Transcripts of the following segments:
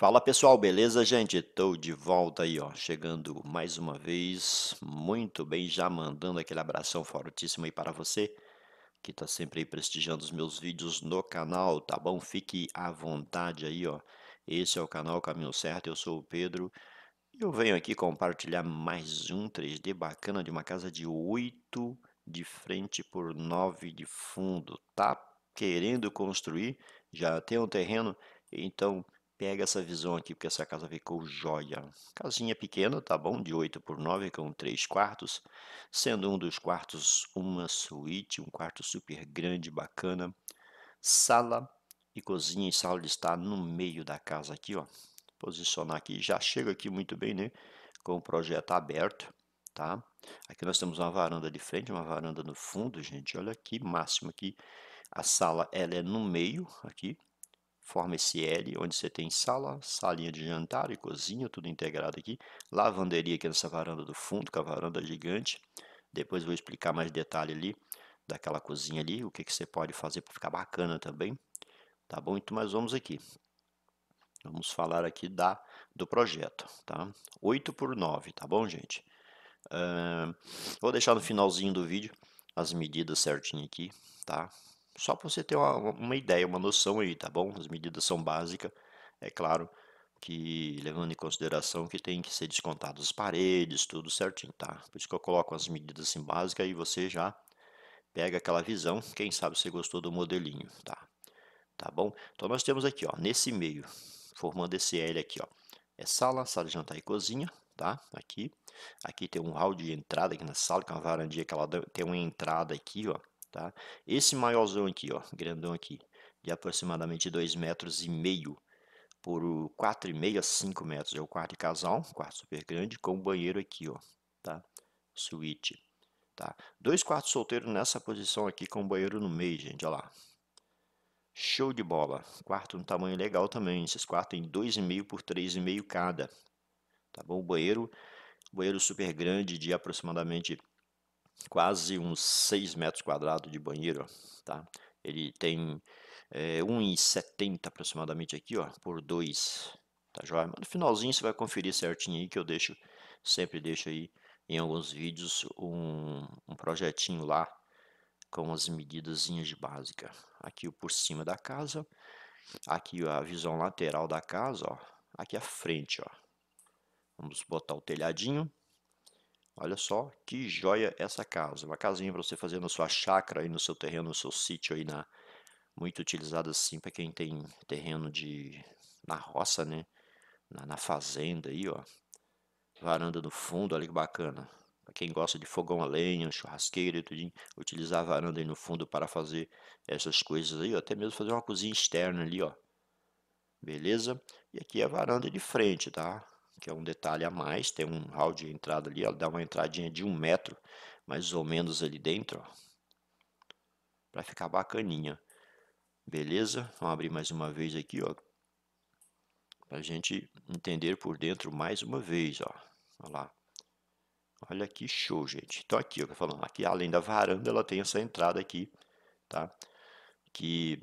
Fala pessoal, beleza gente? Tô de volta aí, ó, chegando mais uma vez, muito bem, já mandando aquele abração fortíssimo aí para você, que tá sempre aí prestigiando os meus vídeos no canal, tá bom? Fique à vontade aí, ó, esse é o canal Caminho Certo, eu sou o Pedro, e eu venho aqui compartilhar mais um 3D bacana de uma casa de 8 de frente por 9 de fundo, tá querendo construir, já tem um terreno, então Pega essa visão aqui, porque essa casa ficou joia. Casinha pequena, tá bom? De 8 por 9, com 3 quartos. Sendo um dos quartos uma suíte, um quarto super grande, bacana. Sala e cozinha e sala está no meio da casa aqui, ó. Posicionar aqui, já chega aqui muito bem, né? Com o projeto aberto, tá? Aqui nós temos uma varanda de frente, uma varanda no fundo, gente. Olha que máximo aqui. A sala, ela é no meio, aqui, forma esse L, onde você tem sala, salinha de jantar e cozinha, tudo integrado aqui. Lavanderia aqui nessa varanda do fundo, com a varanda gigante. Depois vou explicar mais detalhe ali daquela cozinha ali, o que, que você pode fazer para ficar bacana também. Tá bom? Então, mas vamos aqui. Vamos falar aqui da, do projeto, tá? 8 por 9, tá bom, gente? Uh, vou deixar no finalzinho do vídeo as medidas certinho aqui, tá? Só para você ter uma, uma ideia, uma noção aí, tá bom? As medidas são básicas, é claro que levando em consideração que tem que ser descontado as paredes, tudo certinho, tá? Por isso que eu coloco as medidas assim básicas e você já pega aquela visão, quem sabe você gostou do modelinho, tá? Tá bom? Então nós temos aqui, ó, nesse meio, formando esse L aqui, ó, é sala, sala de jantar e cozinha, tá? Aqui, aqui tem um hall de entrada aqui na sala, que é uma varandinha que ela tem uma entrada aqui, ó, Tá? Esse maiorzão aqui, ó, grandão aqui, de aproximadamente 2,5 metros e meio por 4,5 a 5 metros, é o quarto casal, quarto super grande, com banheiro aqui, ó, tá? Suíte, tá? Dois quartos solteiros nessa posição aqui com banheiro no meio, gente, olha lá. Show de bola. Quarto um tamanho legal também. Esses quartos têm 2,5 por 3,5 cada. Tá bom? O banheiro, banheiro super grande de aproximadamente quase uns 6 metros quadrados de banheiro, tá? Ele tem é, eh, 1,70 aproximadamente aqui, ó, por 2, tá joia? Mas no finalzinho você vai conferir certinho aí que eu deixo, sempre deixo aí em alguns vídeos um, um projetinho lá com as medidas de básica. Aqui por cima da casa, aqui a visão lateral da casa, ó, aqui a frente, ó. Vamos botar o telhadinho. Olha só que joia essa casa. Uma casinha para você fazer na sua chácara, aí no seu terreno, no seu sítio aí na muito utilizada assim para quem tem terreno de na roça, né? Na, na, fazenda aí, ó. Varanda no fundo, olha que bacana. Para quem gosta de fogão a lenha, churrasqueira e tudo, utilizar a varanda aí no fundo para fazer essas coisas aí, ó. até mesmo fazer uma cozinha externa ali, ó. Beleza? E aqui é a varanda de frente, tá? que é um detalhe a mais, tem um hall de entrada ali, ó, dá uma entradinha de um metro, mais ou menos ali dentro, para ficar bacaninha. Beleza? Vamos abrir mais uma vez aqui, ó, para a gente entender por dentro mais uma vez, ó. Olha lá. Olha que show, gente. Então aqui, eu tô falando, aqui além da varanda, ela tem essa entrada aqui, tá? Que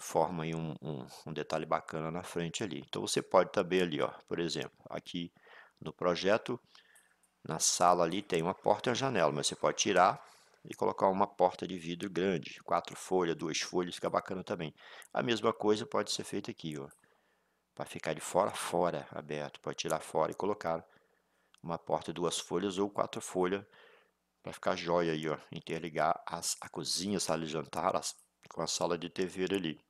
forma aí um, um, um detalhe bacana na frente ali. Então você pode também ali, ó, por exemplo, aqui no projeto, na sala ali tem uma porta e uma janela, mas você pode tirar e colocar uma porta de vidro grande, quatro folhas, duas folhas, fica bacana também. A mesma coisa pode ser feita aqui, ó, para ficar de fora a fora aberto, pode tirar fora e colocar uma porta, duas folhas ou quatro folhas para ficar jóia aí, ó, interligar as, a cozinha, a sala de jantar as, com a sala de TV ali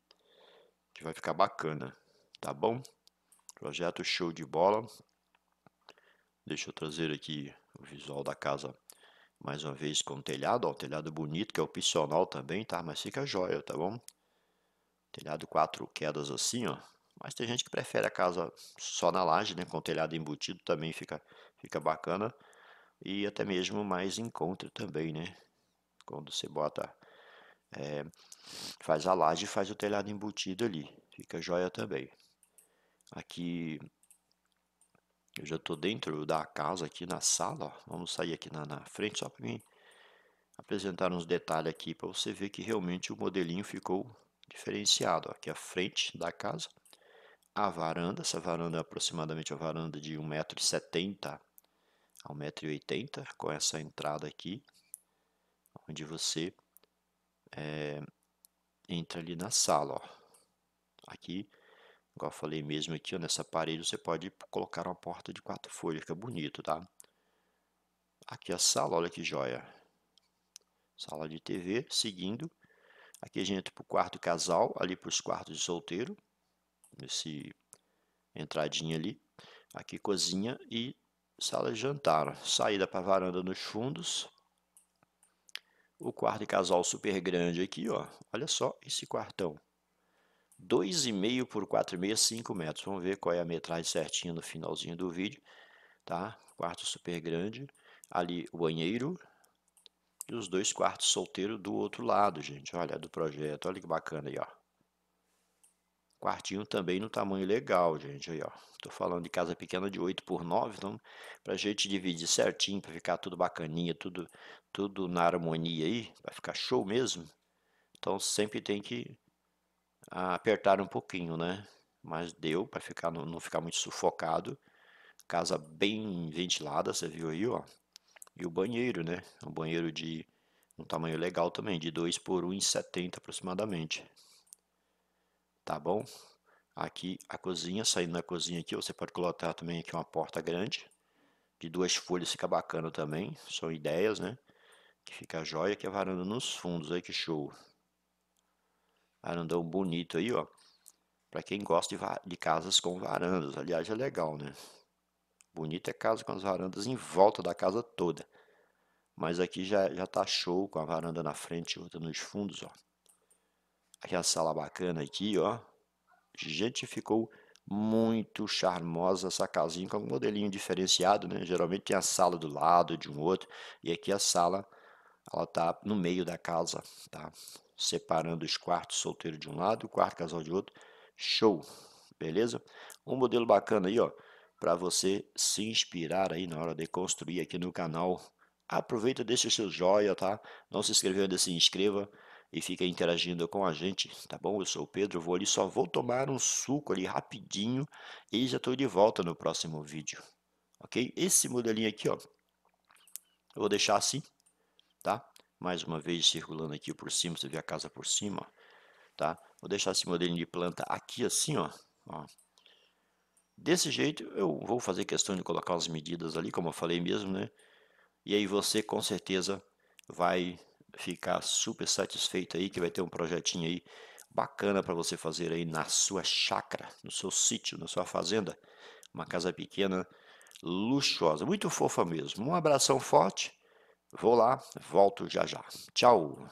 que vai ficar bacana, tá bom? Projeto show de bola. Deixa eu trazer aqui o visual da casa mais uma vez com o telhado, ó, o telhado bonito, que é opcional também, tá? Mas fica jóia, tá bom? Telhado quatro quedas assim, ó. Mas tem gente que prefere a casa só na laje, né? Com o telhado embutido também fica, fica bacana. E até mesmo mais encontro também, né? Quando você bota é, faz a laje e faz o telhado embutido ali. Fica joia também. Aqui eu já estou dentro da casa aqui na sala. Vamos sair aqui na, na frente só para mim apresentar uns detalhes aqui para você ver que realmente o modelinho ficou diferenciado. Aqui a frente da casa, a varanda, essa varanda é aproximadamente a varanda de 1,70m a 1,80m com essa entrada aqui, onde você é, entra ali na sala. Ó. Aqui, igual eu falei mesmo aqui, ó, nessa parede você pode colocar uma porta de quatro folhas, que é bonito, tá? Aqui é a sala, olha que joia. Sala de TV, seguindo. Aqui a gente entra para o quarto casal, ali para os quartos de solteiro. nesse entradinha ali. Aqui cozinha e sala de jantar. Saída para a varanda nos fundos o quarto de casal super grande aqui, ó. olha só esse quartão. 2,5 por 4,5, 5 metros. Vamos ver qual é a metragem certinha no finalzinho do vídeo. Tá? Quarto super grande, ali o banheiro e os dois quartos solteiros do outro lado, gente. Olha, do projeto, olha que bacana aí, ó. Quartinho também no tamanho legal, gente. Aí, ó. Tô falando de casa pequena de 8 por 9, então pra gente dividir certinho, para ficar tudo bacaninha, tudo tudo na harmonia aí, vai ficar show mesmo. Então sempre tem que apertar um pouquinho, né? Mas deu para ficar não, não ficar muito sufocado. Casa bem ventilada, você viu aí, ó. E o banheiro, né? Um banheiro de um tamanho legal também, de 2 por 1,70 aproximadamente tá bom? Aqui a cozinha, saindo da cozinha aqui, você pode colocar também aqui uma porta grande, de duas folhas fica bacana também, são ideias, né? Que fica jóia que é a varanda nos fundos aí, que show. Varandão bonito aí, ó. Para quem gosta de, de casas com varandas, aliás, é legal, né? Bonita é casa com as varandas em volta da casa toda. Mas aqui já, já tá show com a varanda na frente e outra nos fundos, ó. Aqui a sala bacana aqui, ó. Gente, ficou muito charmosa essa casinha com um modelinho diferenciado, né? Geralmente tem a sala do lado de um outro e aqui a sala ela tá no meio da casa, tá? Separando os quartos solteiro de um lado e o quarto casal de outro. Show, beleza? Um modelo bacana aí, ó, para você se inspirar aí na hora de construir aqui no canal. Aproveita, deixa seu joia, tá? Não se inscreveu ainda, se inscreva e fica interagindo com a gente, tá bom? Eu sou o Pedro, vou ali, só vou tomar um suco ali rapidinho e já estou de volta no próximo vídeo, ok? Esse modelinho aqui, ó, eu vou deixar assim, tá? Mais uma vez circulando aqui por cima, você vê a casa por cima, ó, tá? Vou deixar esse modelinho de planta aqui assim, ó, ó. Desse jeito, eu vou fazer questão de colocar as medidas ali, como eu falei mesmo, né? E aí você, com certeza, vai ficar super satisfeito aí que vai ter um projetinho aí bacana para você fazer aí na sua chácara, no seu sítio, na sua fazenda, uma casa pequena, luxuosa, muito fofa mesmo. Um abração forte. Vou lá, volto já já. Tchau.